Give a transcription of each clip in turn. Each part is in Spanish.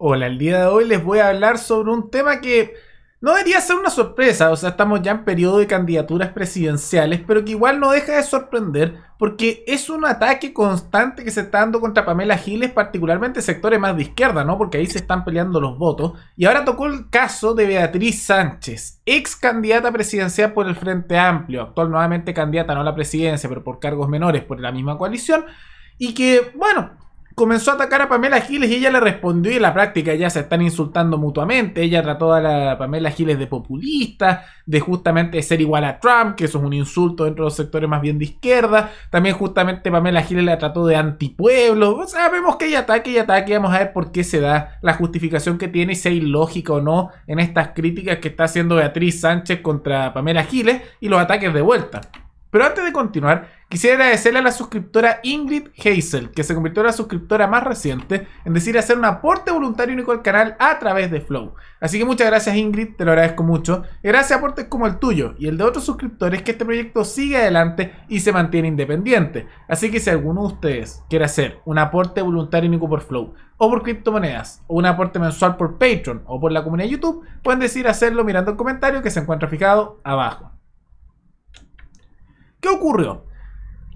Hola, el día de hoy les voy a hablar sobre un tema que no debería ser una sorpresa, o sea, estamos ya en periodo de candidaturas presidenciales, pero que igual no deja de sorprender porque es un ataque constante que se está dando contra Pamela Giles, particularmente sectores más de izquierda, ¿no? Porque ahí se están peleando los votos. Y ahora tocó el caso de Beatriz Sánchez, ex candidata presidencial por el Frente Amplio, actual nuevamente candidata no a la presidencia, pero por cargos menores por la misma coalición, y que, bueno, comenzó a atacar a Pamela Giles y ella le respondió y en la práctica ya se están insultando mutuamente. Ella trató a la Pamela Giles de populista, de justamente ser igual a Trump, que eso es un insulto dentro de los sectores más bien de izquierda. También justamente Pamela Giles la trató de antipueblo. O sea, que hay ataque y ataque. Vamos a ver por qué se da la justificación que tiene y si hay lógica o no en estas críticas que está haciendo Beatriz Sánchez contra Pamela Giles y los ataques de vuelta. Pero antes de continuar, Quisiera agradecerle a la suscriptora Ingrid Hazel, que se convirtió en la suscriptora más reciente, en decir hacer un aporte voluntario único al canal a través de Flow. Así que muchas gracias Ingrid, te lo agradezco mucho. gracias a aportes como el tuyo y el de otros suscriptores que este proyecto sigue adelante y se mantiene independiente. Así que si alguno de ustedes quiere hacer un aporte voluntario único por Flow, o por criptomonedas, o un aporte mensual por Patreon o por la comunidad de YouTube, pueden decir hacerlo mirando el comentario que se encuentra fijado abajo. ¿Qué ocurrió?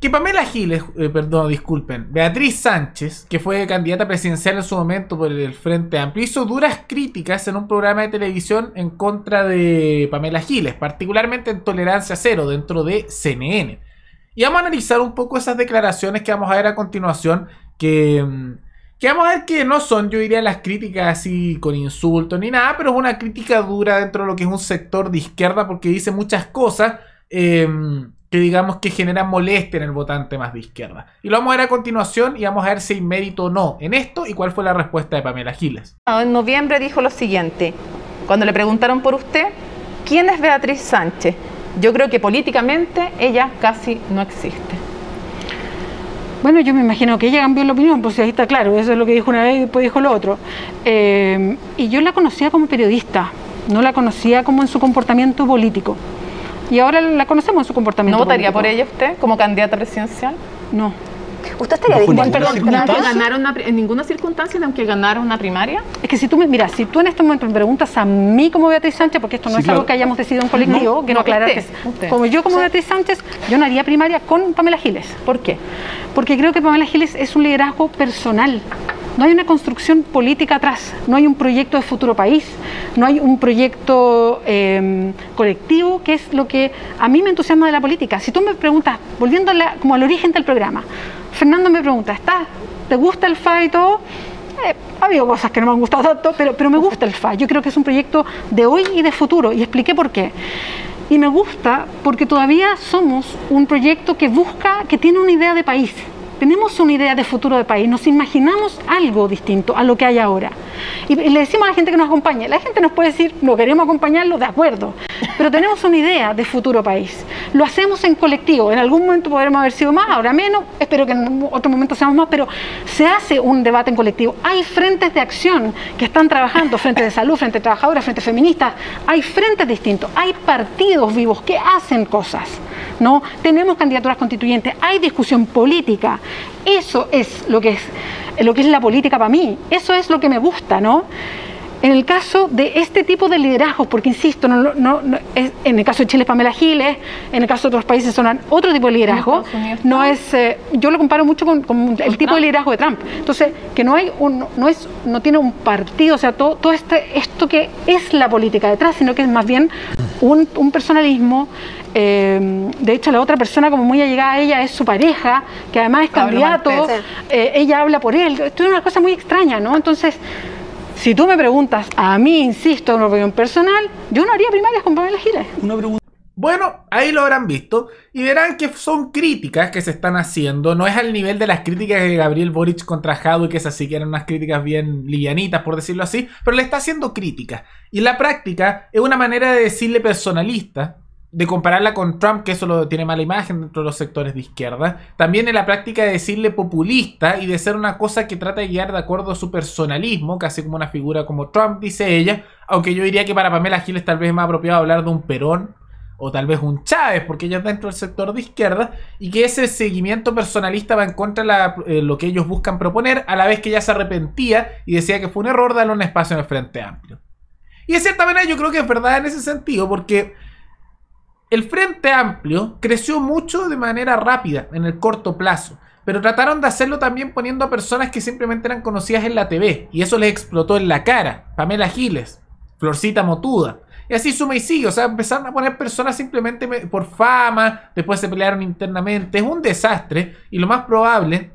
que Pamela Giles, eh, perdón, disculpen, Beatriz Sánchez, que fue candidata presidencial en su momento por el Frente Amplio, hizo duras críticas en un programa de televisión en contra de Pamela Giles, particularmente en Tolerancia Cero, dentro de CNN. Y vamos a analizar un poco esas declaraciones que vamos a ver a continuación, que, mm, que vamos a ver que no son, yo diría, las críticas así con insultos ni nada, pero es una crítica dura dentro de lo que es un sector de izquierda porque dice muchas cosas. Eh, que digamos que genera molestia en el votante más de izquierda. Y lo vamos a ver a continuación y vamos a ver si hay mérito o no en esto y cuál fue la respuesta de Pamela Giles. En noviembre dijo lo siguiente, cuando le preguntaron por usted, ¿quién es Beatriz Sánchez? Yo creo que políticamente ella casi no existe. Bueno, yo me imagino que ella cambió la opinión, pues ahí está claro, eso es lo que dijo una vez y después dijo lo otro. Eh, y yo la conocía como periodista, no la conocía como en su comportamiento político y ahora la conocemos su comportamiento. ¿No votaría por ella usted como candidata presidencial? No. ¿Usted estaría en ninguna circunstancia, aunque ganara una primaria? Es que si tú si tú en este momento me preguntas a mí como Beatriz Sánchez, porque esto no es algo que hayamos decidido en colectivo, que no, aclarar que como yo como Beatriz Sánchez, yo no haría primaria con Pamela Giles. ¿Por qué? Porque creo que Pamela Giles es un liderazgo personal. No hay una construcción política atrás, no hay un proyecto de futuro país, no hay un proyecto em, colectivo, que es lo que a mí me entusiasma de la política. Si tú me preguntas, volviendo como al origen del programa, Fernando me pregunta, ¿está, ¿te gusta el FA y todo? Eh, habido cosas que no me han gustado tanto, pero, pero me gusta el FA. Yo creo que es un proyecto de hoy y de futuro, y expliqué por qué. Y me gusta porque todavía somos un proyecto que busca, que tiene una idea de país tenemos una idea de futuro de país, nos imaginamos algo distinto a lo que hay ahora. Y le decimos a la gente que nos acompañe, la gente nos puede decir, no queremos acompañarlo, de acuerdo, pero tenemos una idea de futuro país. Lo hacemos en colectivo, en algún momento podremos haber sido más, ahora menos, espero que en otro momento seamos más, pero se hace un debate en colectivo. Hay frentes de acción que están trabajando, frente de salud, frente de trabajadoras, frente feministas, hay frentes distintos, hay partidos vivos que hacen cosas. ¿no? Tenemos candidaturas constituyentes, hay discusión política. Eso es lo que es, lo que es la política para mí. Eso es lo que me gusta, ¿no? En el caso de este tipo de liderazgos, porque insisto, no, no, es, en el caso de Chile es Pamela Giles, en el caso de otros países son otro tipo de liderazgo, no es, eh, yo lo comparo mucho con, el tipo de liderazgo de Trump. Entonces, que no, hay un, no, es, no tiene un partido, o sea, todo, todo este, esto que es la política detrás, sino que es más bien un, personalismo. Eh, de hecho, la otra persona como muy allegada a ella es su pareja, que además es candidato, eh, ella habla por él. Esto es una cosa muy extraña, ¿no? Entonces, si tú me preguntas a mí, insisto, en una opinión personal, yo no haría primarias con Pamela Giles. pregunta. Bueno, ahí lo habrán visto y verán que son críticas que se están haciendo. No es al nivel de las críticas de Gabriel Boric contra y que es así, que eran unas críticas bien livianitas, por decirlo así, pero le está haciendo críticas. Y la práctica es una manera de decirle personalista de compararla con Trump, que eso lo tiene mala imagen dentro de los sectores de izquierda. También en la práctica de decirle populista y de ser una cosa que trata de guiar de acuerdo a su personalismo, casi como una figura como Trump, dice ella. Aunque yo diría que para Pamela Giles tal vez es más apropiado hablar de un Perón o tal vez un Chávez, porque ella es dentro del sector de izquierda, y que ese seguimiento personalista va en contra de eh, lo que ellos buscan proponer, a la vez que ella se arrepentía y decía que fue un error darle un espacio en el Frente Amplio. Y es cierta manera yo creo que es verdad en ese sentido, porque el Frente Amplio creció mucho de manera rápida en el corto plazo, pero trataron de hacerlo también poniendo a personas que simplemente eran conocidas en la TV, y eso les explotó en la cara. Pamela Giles, Florcita Motuda. Y así suma y sigue, o sea, empezaron a poner personas simplemente por fama, después se pelearon internamente, es un desastre, y lo más probable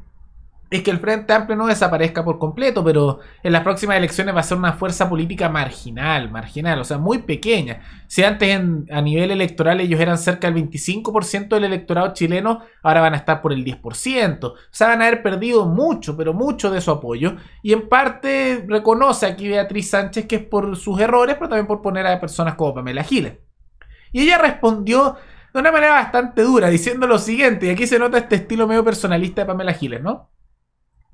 es que el Frente Amplio no desaparezca por completo, pero en las próximas elecciones va a ser una fuerza política marginal, marginal, o sea, muy pequeña. Si antes a nivel electoral ellos eran cerca del 25% del electorado chileno, ahora van a estar por el 10%. O sea, van a haber perdido mucho, pero mucho de su apoyo. Y en parte reconoce aquí Beatriz Sánchez que es por sus errores, pero también por poner a personas como Pamela Giles. Y ella respondió de una manera bastante dura, diciendo lo siguiente, y aquí se nota este estilo medio personalista de Pamela Giles, ¿no?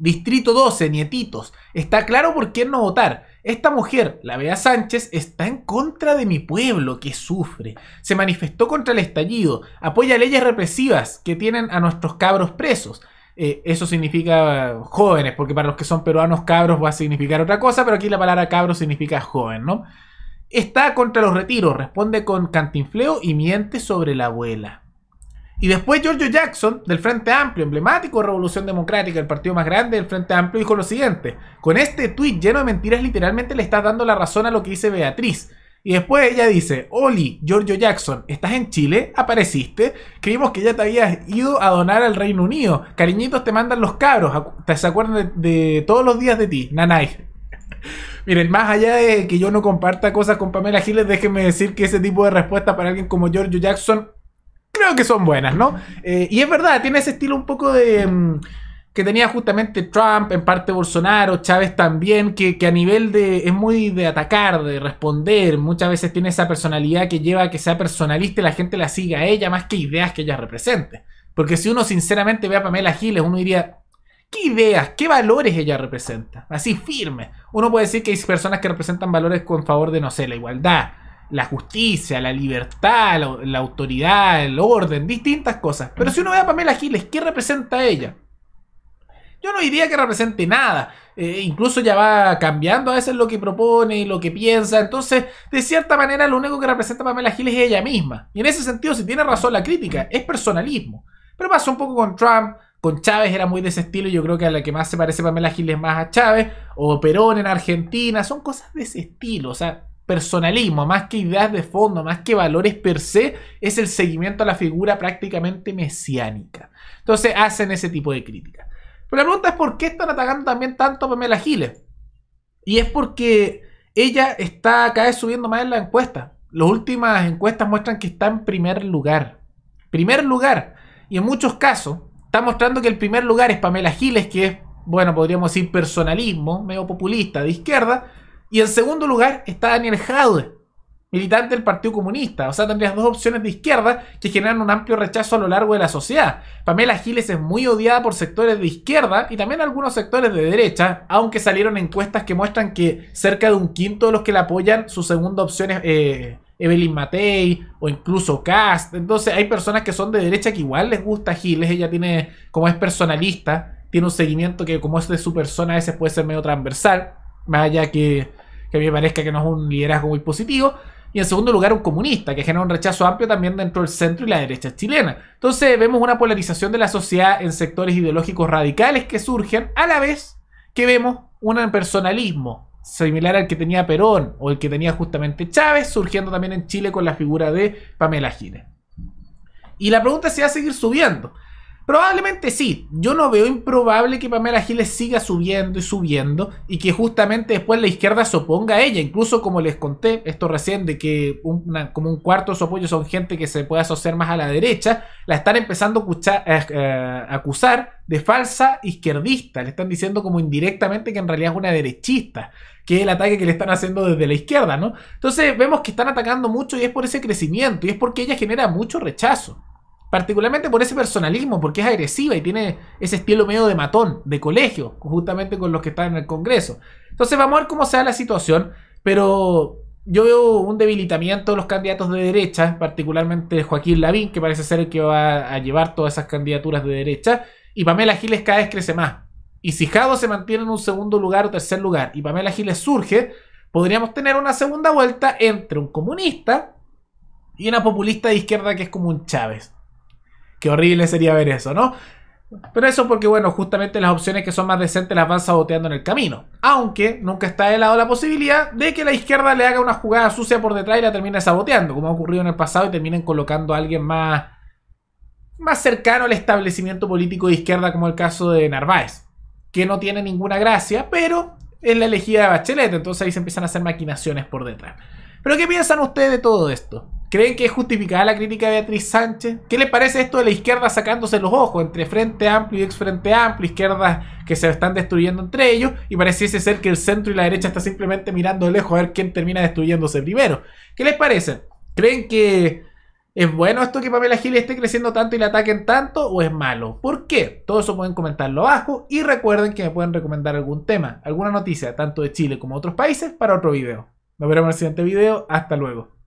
Distrito 12, nietitos. Está claro por qué no votar. Esta mujer, la Bea Sánchez, está en contra de mi pueblo que sufre. Se manifestó contra el estallido, apoya leyes represivas que tienen a nuestros cabros presos. Eh, eso significa jóvenes, porque para los que son peruanos cabros va a significar otra cosa, pero aquí la palabra cabro significa joven, ¿no? Está contra los retiros, responde con cantinfleo y miente sobre la abuela. Y después Giorgio Jackson, del Frente Amplio, emblemático de Revolución Democrática, el partido más grande del Frente Amplio, dijo lo siguiente. Con este tuit lleno de mentiras literalmente le estás dando la razón a lo que dice Beatriz. Y después ella dice, Oli, Giorgio Jackson, ¿estás en Chile? ¿Apareciste? Creímos que ya te habías ido a donar al Reino Unido. Cariñitos te mandan los cabros. ¿Se acuerdan de, todos los días de ti? Nanay. Miren, más allá de que yo no comparta cosas con Pamela Giles, déjenme decir que ese tipo de respuesta para alguien como Giorgio Jackson creo que son buenas, ¿no? Eh, y es verdad, tiene ese estilo un poco de... Mm, que tenía justamente Trump, en parte Bolsonaro, Chávez también, que, que, a nivel de... es muy de atacar, de responder, muchas veces tiene esa personalidad que lleva a que sea personalista y la gente la siga a ella más que ideas que ella represente. Porque si uno sinceramente ve a Pamela Giles, uno diría, ¿qué ideas, qué valores ella representa? Así firme. Uno puede decir que hay personas que representan valores con favor de, no sé, la igualdad, la justicia, la libertad, la, autoridad, el orden, distintas cosas. Pero si uno ve a Pamela Giles, ¿qué representa ella? Yo no diría que represente nada. Eh, incluso ya va cambiando a veces lo que propone y lo que piensa. Entonces, de cierta manera, lo único que representa Pamela Giles es ella misma. Y en ese sentido, si tiene razón la crítica, es personalismo. Pero pasó un poco con Trump, con Chávez era muy de ese estilo. Yo creo que a la que más se parece Pamela Giles más a Chávez. O Perón en Argentina. Son cosas de ese estilo. O sea, personalismo, más que ideas de fondo, más que valores per se, es el seguimiento a la figura prácticamente mesiánica. Entonces hacen ese tipo de críticas. Pero la pregunta es por qué están atacando también tanto a Pamela Giles. Y es porque ella está cada vez subiendo más en la encuesta. Las últimas encuestas muestran que está en primer lugar. Primer lugar. Y en muchos casos está mostrando que el primer lugar es Pamela Giles, que es, bueno, podríamos decir personalismo, medio populista de izquierda y en segundo lugar está Daniel Jadwe, militante del Partido Comunista. O sea, tendrías dos opciones de izquierda que generan un amplio rechazo a lo largo de la sociedad. Pamela Giles es muy odiada por sectores de izquierda y también algunos sectores de derecha, aunque salieron encuestas que muestran que cerca de un quinto de los que la apoyan, su segunda opción es eh, Evelyn Matei o incluso Cast. Entonces hay personas que son de derecha que igual les gusta Giles. Ella tiene, como es personalista, tiene un seguimiento que como es de su persona a veces puede ser medio transversal, más allá que que a mí me parezca que no es un liderazgo muy positivo. Y en segundo lugar, un comunista, que genera un rechazo amplio también dentro del centro y la derecha chilena. Entonces vemos una polarización de la sociedad en sectores ideológicos radicales que surgen, a la vez que vemos un personalismo similar al que tenía Perón o el que tenía justamente Chávez, surgiendo también en Chile con la figura de Pamela Gine. Y la pregunta se va a seguir subiendo. Probablemente sí. Yo no veo improbable que Pamela Giles siga subiendo y subiendo y que justamente después la izquierda se oponga a ella. Incluso como les conté esto recién de que como un cuarto de su apoyo son gente que se puede asociar más a la derecha, la están empezando a acusar, eh, eh, acusar de falsa izquierdista. Le están diciendo como indirectamente que en realidad es una derechista, que es el ataque que le están haciendo desde la izquierda, ¿no? Entonces vemos que están atacando mucho y es por ese crecimiento y es porque ella genera mucho rechazo. Particularmente por ese personalismo, porque es agresiva y tiene ese estilo medio de matón, de colegio, justamente con los que están en el Congreso. Entonces vamos a ver cómo sea la situación, pero yo veo un debilitamiento de los candidatos de derecha, particularmente Joaquín Lavín, que parece ser el que va a llevar todas esas candidaturas de derecha, y Pamela Giles cada vez crece más. Y si Jado se mantiene en un segundo lugar o tercer lugar y Pamela Giles surge, podríamos tener una segunda vuelta entre un comunista y una populista de izquierda que es como un Chávez. Qué horrible sería ver eso, ¿no? Pero eso porque, bueno, justamente las opciones que son más decentes las van saboteando en el camino. Aunque nunca está de lado la posibilidad de que la izquierda le haga una jugada sucia por detrás y la termine saboteando, como ha ocurrido en el pasado y terminen colocando a alguien más, más cercano al establecimiento político de izquierda, como el caso de Narváez, que no tiene ninguna gracia, pero es la elegida de Bachelet, entonces ahí se empiezan a hacer maquinaciones por detrás. Pero ¿qué piensan ustedes de todo esto? ¿Creen que es justificada la crítica de Beatriz Sánchez? ¿Qué les parece esto de la izquierda sacándose los ojos entre Frente Amplio y ex Frente Amplio, izquierdas que se están destruyendo entre ellos y pareciese ser que el centro y la derecha están simplemente mirando de lejos a ver quién termina destruyéndose primero? ¿Qué les parece? ¿Creen que es bueno esto que Pamela Gil esté creciendo tanto y la ataquen tanto o es malo? ¿Por qué? Todo eso pueden comentarlo abajo y recuerden que me pueden recomendar algún tema, alguna noticia, tanto de Chile como de otros países, para otro video. Nos veremos en el siguiente video. Hasta luego.